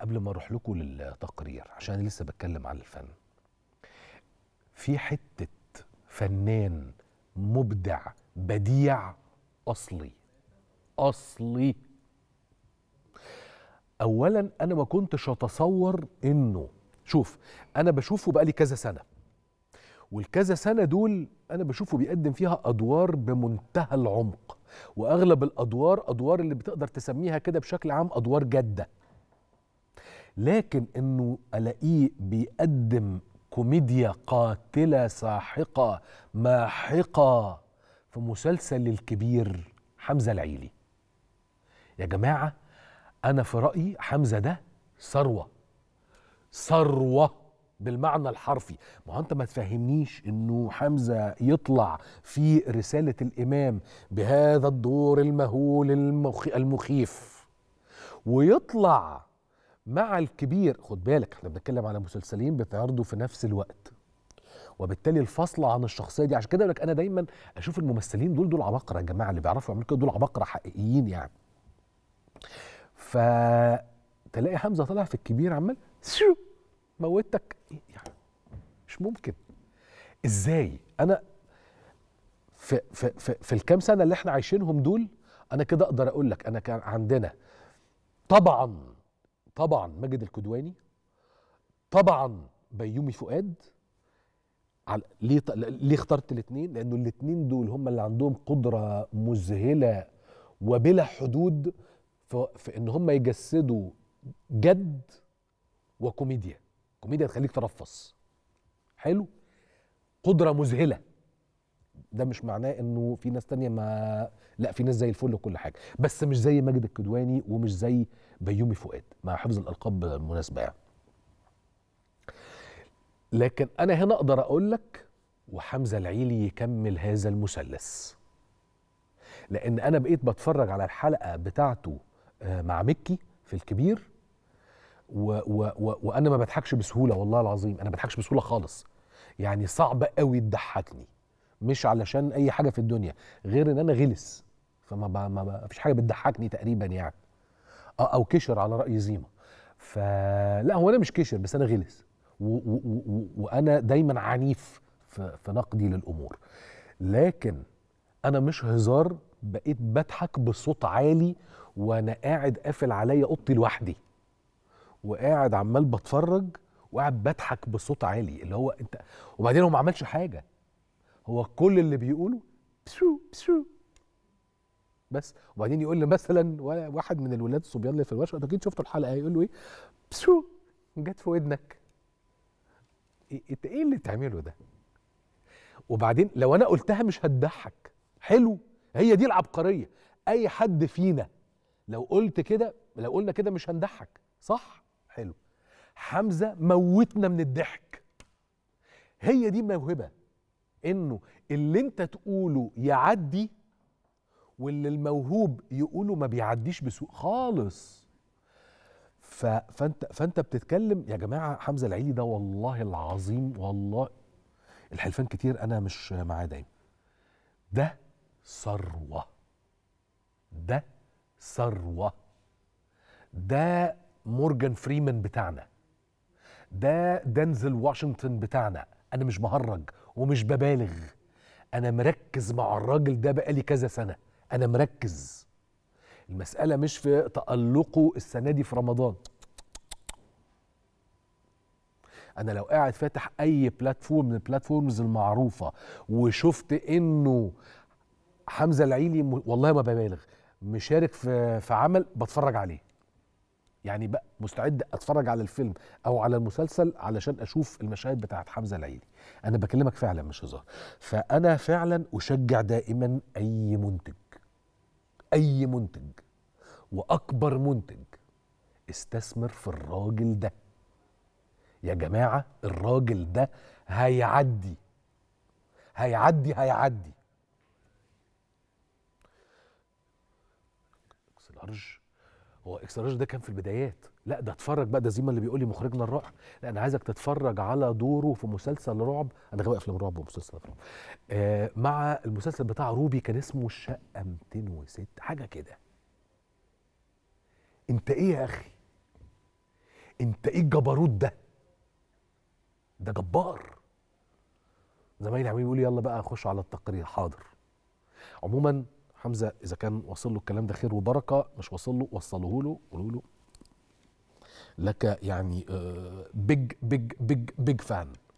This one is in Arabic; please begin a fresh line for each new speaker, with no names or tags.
قبل ما اروح لكم للتقرير عشان لسه بتكلم عن الفن في حته فنان مبدع بديع اصلي اصلي اولا انا ما كنتش اتصور انه شوف انا بشوفه بقالي كذا سنه والكذا سنه دول انا بشوفه بيقدم فيها ادوار بمنتهى العمق واغلب الادوار ادوار اللي بتقدر تسميها كده بشكل عام ادوار جاده لكن انه الاقيه بيقدم كوميديا قاتله ساحقه ماحقه في مسلسل الكبير حمزه العيلي يا جماعه انا في رايي حمزه ده ثروه ثروه بالمعنى الحرفي ما انت ما تفهمنيش انه حمزه يطلع في رساله الامام بهذا الدور المهول المخ... المخيف ويطلع مع الكبير خد بالك احنا بنتكلم على مسلسلين بتعرضوا في نفس الوقت وبالتالي الفصل عن الشخصيه دي عشان كده لك انا دايما اشوف الممثلين دول دول عباقره يا جماعه اللي بيعرفوا يعملوا كده دول عباقره حقيقيين يعني ف تلاقي حمزه طالع في الكبير عمال شو موتك يعني مش ممكن ازاي انا في في في, في الكام سنه اللي احنا عايشينهم دول انا كده اقدر اقول لك انا كان عندنا طبعا طبعا ماجد الكدواني طبعا بيومي فؤاد على ليه ليه اخترت الاثنين؟ لانه الاثنين دول هم اللي عندهم قدره مذهله وبلا حدود في ان هم يجسدوا جد وكوميديا كوميديا تخليك ترفص حلو قدره مذهله ده مش معناه انه في ناس تانية ما لا في ناس زي الفل وكل حاجه بس مش زي ماجد الكدواني ومش زي بيومي فؤاد مع حفظ الالقاب بالمناسبه يعني لكن انا هنا اقدر اقول لك وحمزه العيلي يكمل هذا المثلث لان انا بقيت بتفرج على الحلقه بتاعته آه، مع مكي في الكبير و و و وانا ما بضحكش بسهوله والله العظيم انا ما بضحكش بسهوله خالص يعني صعب قوي تضحكني مش علشان اي حاجه في الدنيا غير ان انا غلس فما ب... ما فيش حاجه بتضحكني تقريبا يعني او كشر على راي زيما فلا هو انا مش كشر بس انا غلس و... و... و... وانا دايما عنيف في... في نقدي للامور لكن انا مش هزار بقيت بضحك بصوت عالي وانا قاعد قافل عليا اوضتي لوحدي وقاعد عمال بتفرج وقاعد بضحك بصوت عالي اللي هو انت وبعدين هو ما عملش حاجه هو كل اللي بيقوله بسو بسو بس وبعدين يقول لي مثلا واحد من الولاد الصبيان اللي في الورشه انتوا اكيد شفتوا الحلقه يقول له ايه بسو جت في ودنك ايه اللي بتعمله ده وبعدين لو انا قلتها مش هتضحك حلو هي دي العبقريه اي حد فينا لو قلت كده لو قلنا كده مش هنضحك صح حلو حمزه موتنا من الضحك هي دي موهبه انه اللي انت تقوله يعدي واللي الموهوب يقوله ما بيعديش بسوء خالص ف... فانت فانت بتتكلم يا جماعه حمزه العيلي ده والله العظيم والله الحلفان كتير انا مش معاه دايما ده ثروه ده ثروه ده مورجان فريمان بتاعنا ده دنزل واشنطن بتاعنا انا مش بهرج ومش ببالغ انا مركز مع الراجل ده بقالي كذا سنه انا مركز المساله مش في تالقه السنه دي في رمضان انا لو قاعد فاتح اي بلاتفورم من البلاتفورمز المعروفه وشفت انه حمزه العيلي والله ما ببالغ مشارك في في عمل بتفرج عليه يعني بقى مستعد اتفرج على الفيلم او على المسلسل علشان اشوف المشاهد بتاعت حمزه العيلي انا بكلمك فعلا مش هزار فانا فعلا اشجع دائما اي منتج اي منتج واكبر منتج استثمر في الراجل ده يا جماعه الراجل ده هيعدي هيعدي هيعدي الارج هو اكستراج ده كان في البدايات لا ده اتفرج بقى ده زي ما اللي بيقول لي مخرجنا الرائع لا انا عايزك تتفرج على دوره في مسلسل رعب انا غاوي افلام رعب ومسلسل رعب آه مع المسلسل بتاع روبي كان اسمه الشقه 206 حاجه كده انت ايه يا اخي انت ايه الجبروت ده ده جبار زمايلي عمالين يقولوا يلا بقى خش على التقرير حاضر عموما حمزه اذا كان واصل له الكلام ده خير وبركه مش واصل له وصله له قولوا له لك يعني بيج بيج بيج بيج فان